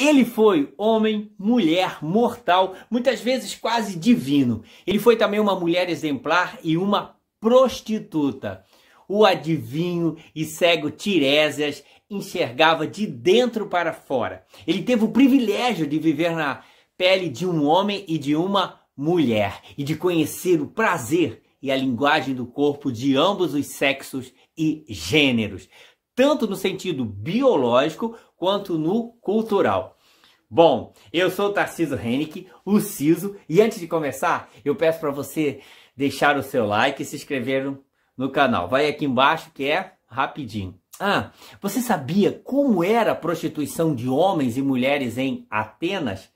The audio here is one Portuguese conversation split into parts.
Ele foi homem, mulher, mortal, muitas vezes quase divino. Ele foi também uma mulher exemplar e uma prostituta. O adivinho e cego Tiresias enxergava de dentro para fora. Ele teve o privilégio de viver na pele de um homem e de uma mulher e de conhecer o prazer e a linguagem do corpo de ambos os sexos e gêneros, tanto no sentido biológico quanto no cultural. Bom, eu sou o Tarciso Henrique, o Ciso, e antes de começar, eu peço para você deixar o seu like e se inscrever no canal. Vai aqui embaixo que é rapidinho. Ah, você sabia como era a prostituição de homens e mulheres em Atenas?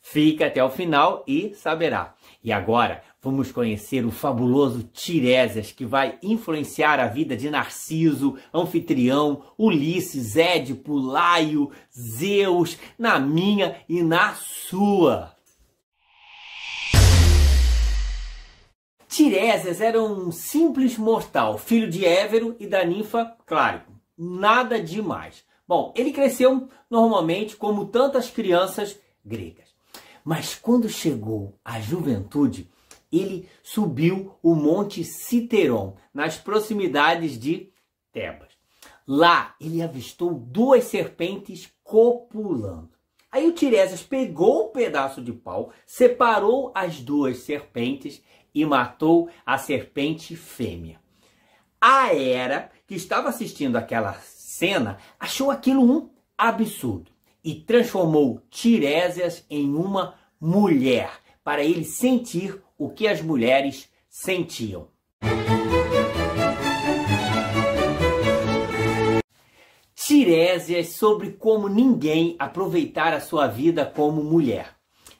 Fica até o final e saberá. E agora, Vamos conhecer o fabuloso Tiresias, que vai influenciar a vida de Narciso, Anfitrião, Ulisses, Édipo, Laio, Zeus, na minha e na sua. Tiresias era um simples mortal, filho de Évero e da ninfa Clário. Nada demais. Bom, ele cresceu normalmente como tantas crianças gregas. Mas quando chegou à juventude, ele subiu o Monte Citeron, nas proximidades de Tebas. Lá ele avistou duas serpentes copulando. Aí o Tiresias pegou um pedaço de pau, separou as duas serpentes e matou a serpente fêmea. A Hera, que estava assistindo aquela cena, achou aquilo um absurdo e transformou Tiresias em uma mulher para ele sentir o que as mulheres sentiam. Tirésias sobre como ninguém aproveitar a sua vida como mulher.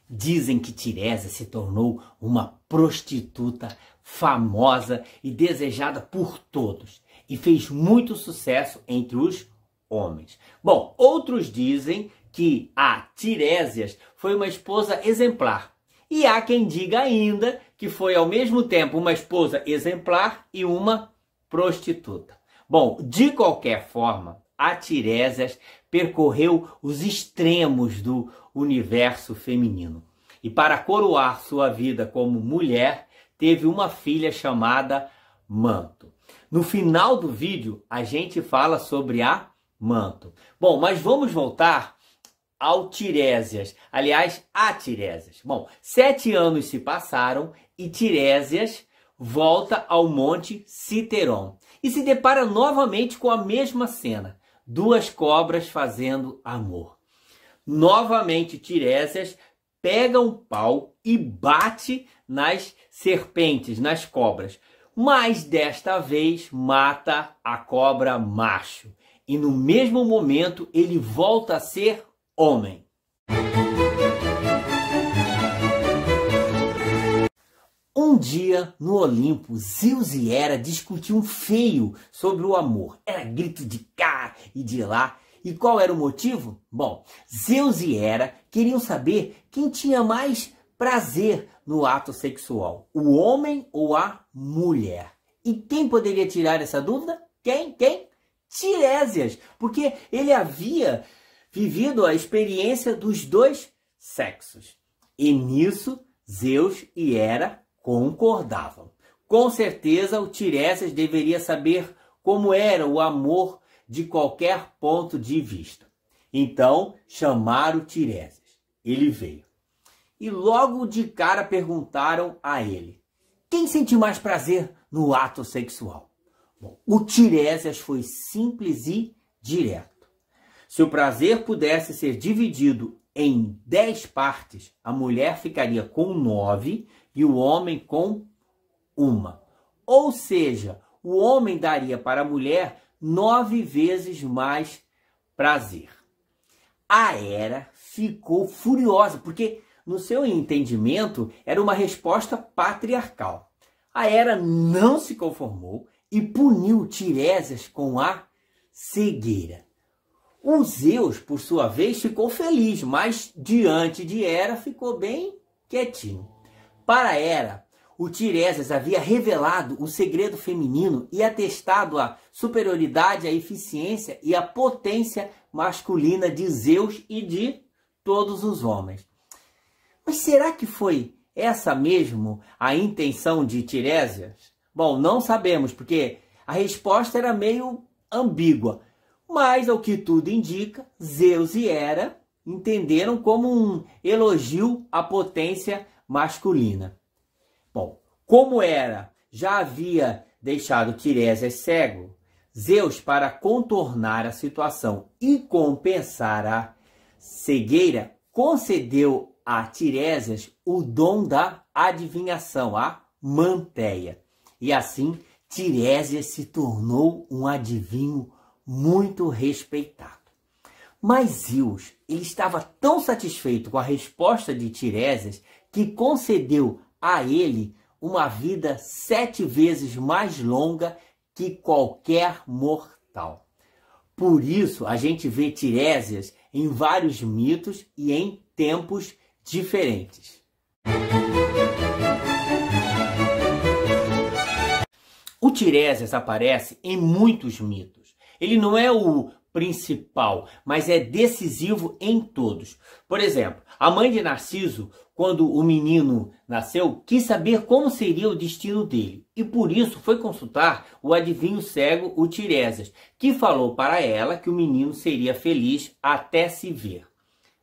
Dizem que Tirésias se tornou uma prostituta famosa e desejada por todos e fez muito sucesso entre os homens. Bom, outros dizem que a Tirésias foi uma esposa exemplar, e há quem diga ainda que foi ao mesmo tempo uma esposa exemplar e uma prostituta. Bom, de qualquer forma, a Tiresias percorreu os extremos do universo feminino. E para coroar sua vida como mulher, teve uma filha chamada Manto. No final do vídeo, a gente fala sobre a Manto. Bom, mas vamos voltar Tirésias. Aliás, a Tirésias. Bom, sete anos se passaram e Tirésias volta ao Monte Citeron e se depara novamente com a mesma cena. Duas cobras fazendo amor. Novamente, Tirésias pega um pau e bate nas serpentes, nas cobras. Mas desta vez mata a cobra macho. E no mesmo momento ele volta a ser homem. Um dia, no Olimpo, Zeus e Hera discutiam feio sobre o amor. Era grito de cá e de lá. E qual era o motivo? Bom, Zeus e Hera queriam saber quem tinha mais prazer no ato sexual, o homem ou a mulher. E quem poderia tirar essa dúvida? Quem? Quem? Tirésias, porque ele havia vivido a experiência dos dois sexos. E nisso Zeus e Hera concordavam. Com certeza o Tiresias deveria saber como era o amor de qualquer ponto de vista. Então chamaram Tiresias. Ele veio. E logo de cara perguntaram a ele: quem sente mais prazer no ato sexual? Bom, o Tiresias foi simples e direto. Se o prazer pudesse ser dividido em dez partes, a mulher ficaria com nove e o homem com uma. Ou seja, o homem daria para a mulher nove vezes mais prazer. A era ficou furiosa, porque no seu entendimento era uma resposta patriarcal. A era não se conformou e puniu Tiresias com a cegueira. O Zeus, por sua vez, ficou feliz, mas diante de Hera ficou bem quietinho. Para Hera, o Tiresias havia revelado o segredo feminino e atestado a superioridade, a eficiência e a potência masculina de Zeus e de todos os homens. Mas será que foi essa mesmo a intenção de Tiresias? Bom, não sabemos, porque a resposta era meio ambígua. Mas, ao que tudo indica, Zeus e Hera entenderam como um elogio à potência masculina. Bom, como Hera já havia deixado Tiresias cego, Zeus, para contornar a situação e compensar a cegueira, concedeu a Tiresias o dom da adivinhação, a manteia. E assim, Tiresias se tornou um adivinho muito respeitado. Mas Zeus, ele estava tão satisfeito com a resposta de Tiresias que concedeu a ele uma vida sete vezes mais longa que qualquer mortal. Por isso, a gente vê Tiresias em vários mitos e em tempos diferentes. O Tiresias aparece em muitos mitos ele não é o principal, mas é decisivo em todos. Por exemplo, a mãe de Narciso, quando o menino nasceu, quis saber como seria o destino dele e por isso foi consultar o adivinho cego, o Tiresias, que falou para ela que o menino seria feliz até se ver.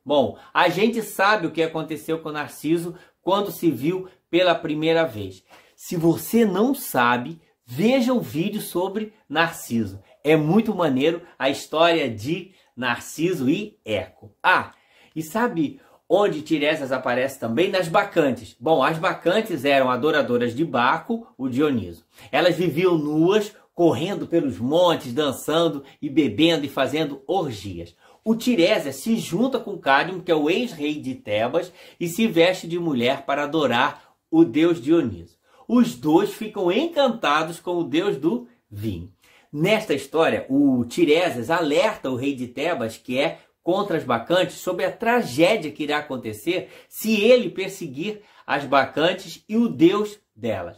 Bom, a gente sabe o que aconteceu com Narciso quando se viu pela primeira vez. Se você não sabe, veja o vídeo sobre Narciso é muito maneiro a história de Narciso e Eco. Ah, e sabe onde Tiresias aparece também? Nas bacantes. Bom, as bacantes eram adoradoras de Baco, o Dioniso. Elas viviam nuas, correndo pelos montes, dançando e bebendo e fazendo orgias. O Tiresias se junta com Cádmo, que é o ex-rei de Tebas, e se veste de mulher para adorar o deus Dioniso. Os dois ficam encantados com o deus do vinho. Nesta história, o Tiresias alerta o rei de Tebas, que é contra as bacantes, sobre a tragédia que irá acontecer se ele perseguir as bacantes e o deus delas.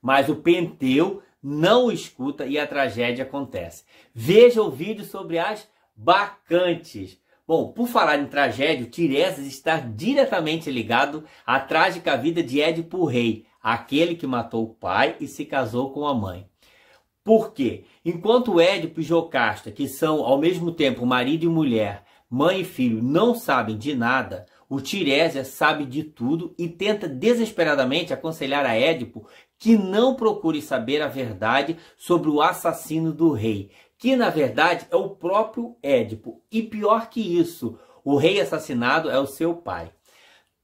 Mas o Penteu não o escuta e a tragédia acontece. Veja o vídeo sobre as bacantes. Bom, por falar em tragédia, Tiresias está diretamente ligado à trágica vida de Édipo Rei, aquele que matou o pai e se casou com a mãe. Por quê? Enquanto Édipo e Jocasta, que são ao mesmo tempo marido e mulher, mãe e filho, não sabem de nada, o Tiresias sabe de tudo e tenta desesperadamente aconselhar a Édipo que não procure saber a verdade sobre o assassino do rei, que na verdade é o próprio Édipo. E pior que isso, o rei assassinado é o seu pai.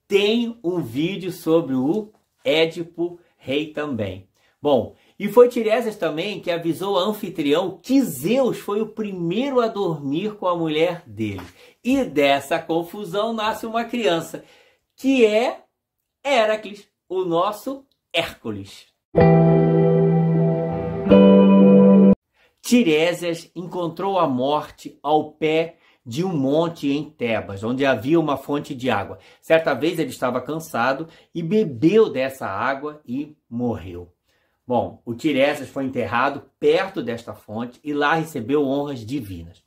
Tem um vídeo sobre o Édipo rei também. Bom, e foi Tiresias também que avisou a anfitrião que Zeus foi o primeiro a dormir com a mulher dele. E dessa confusão nasce uma criança, que é Heracles, o nosso Hércules. Tiresias encontrou a morte ao pé de um monte em Tebas, onde havia uma fonte de água. Certa vez ele estava cansado e bebeu dessa água e morreu. Bom, o Tiresias foi enterrado perto desta fonte e lá recebeu honras divinas.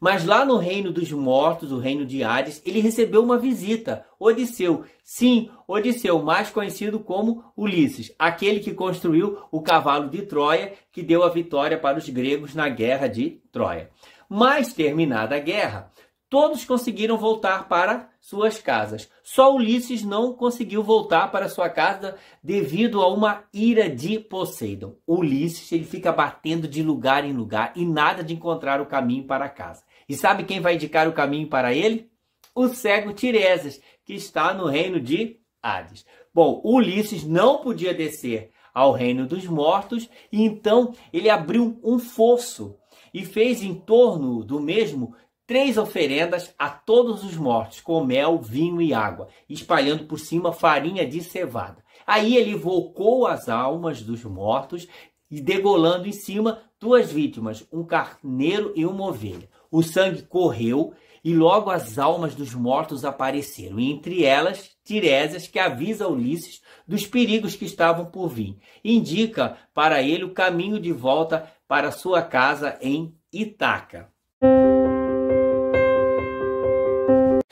Mas lá no reino dos mortos, o reino de Hades, ele recebeu uma visita, Odisseu. Sim, Odisseu, mais conhecido como Ulisses, aquele que construiu o cavalo de Troia, que deu a vitória para os gregos na guerra de Troia. Mas terminada a guerra, Todos conseguiram voltar para suas casas. Só Ulisses não conseguiu voltar para sua casa devido a uma ira de Poseidon. Ulisses ele fica batendo de lugar em lugar e nada de encontrar o caminho para casa. E sabe quem vai indicar o caminho para ele? O cego Tiresias, que está no reino de Hades. Bom, Ulisses não podia descer ao reino dos mortos, e então ele abriu um fosso e fez em torno do mesmo três oferendas a todos os mortos, com mel, vinho e água, espalhando por cima farinha de cevada. Aí ele vocou as almas dos mortos e degolando em cima duas vítimas, um carneiro e uma ovelha. O sangue correu e logo as almas dos mortos apareceram, e entre elas Tiresias, que avisa Ulisses dos perigos que estavam por vir. Indica para ele o caminho de volta para sua casa em Itaca.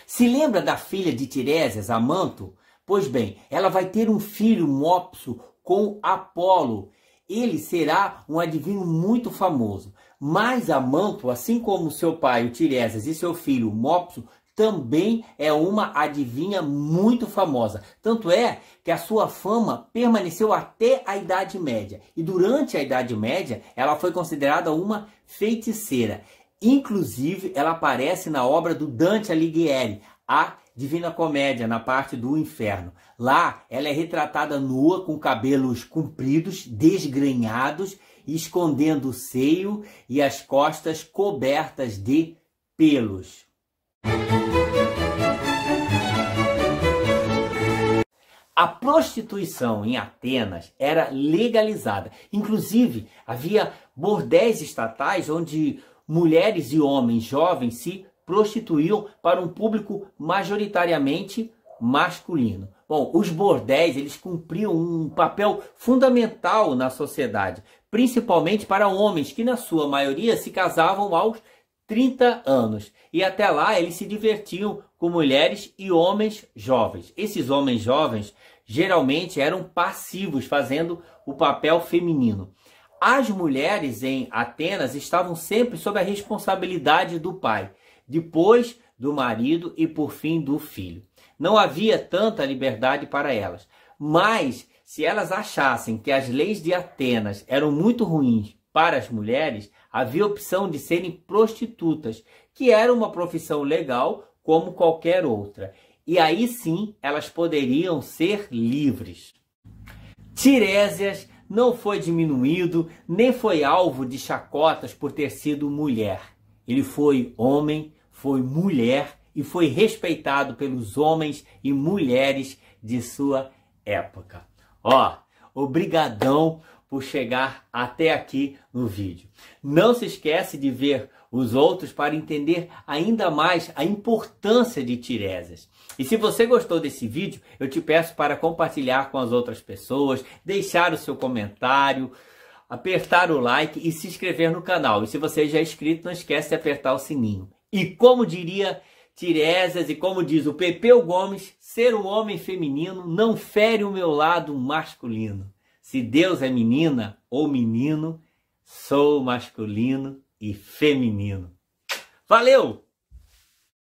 Se lembra da filha de Tiresias, Amanto? Pois bem, ela vai ter um filho, Mopso, com Apolo. Ele será um adivinho muito famoso. Mas Amanto, assim como seu pai, o Tiresias, e seu filho, Mopso, também é uma adivinha muito famosa. Tanto é que a sua fama permaneceu até a Idade Média. E durante a Idade Média, ela foi considerada uma feiticeira. Inclusive, ela aparece na obra do Dante Alighieri, A Divina Comédia, na parte do inferno. Lá, ela é retratada nua, com cabelos compridos, desgrenhados, escondendo o seio e as costas cobertas de pelos. A prostituição em Atenas era legalizada. Inclusive, havia bordéis estatais onde mulheres e homens jovens se prostituíam para um público majoritariamente masculino. Bom, os bordéis eles cumpriam um papel fundamental na sociedade, principalmente para homens que na sua maioria se casavam aos 30 anos e até lá eles se divertiam com mulheres e homens jovens. Esses homens jovens geralmente eram passivos, fazendo o papel feminino. As mulheres em Atenas estavam sempre sob a responsabilidade do pai, depois do marido e por fim do filho. Não havia tanta liberdade para elas, mas se elas achassem que as leis de Atenas eram muito ruins para as mulheres, havia opção de serem prostitutas, que era uma profissão legal como qualquer outra. E aí sim elas poderiam ser livres. Tirésias não foi diminuído, nem foi alvo de chacotas por ter sido mulher. Ele foi homem, foi mulher e foi respeitado pelos homens e mulheres de sua época. Ó, obrigadão por chegar até aqui no vídeo. Não se esquece de ver os outros para entender ainda mais a importância de Tiresias. E se você gostou desse vídeo, eu te peço para compartilhar com as outras pessoas, deixar o seu comentário, apertar o like e se inscrever no canal. E se você já é inscrito, não esquece de apertar o sininho. E como diria Tiresias e como diz o Pepeu Gomes, ser um homem feminino não fere o meu lado masculino. Se Deus é menina ou menino, sou masculino e feminino. Valeu!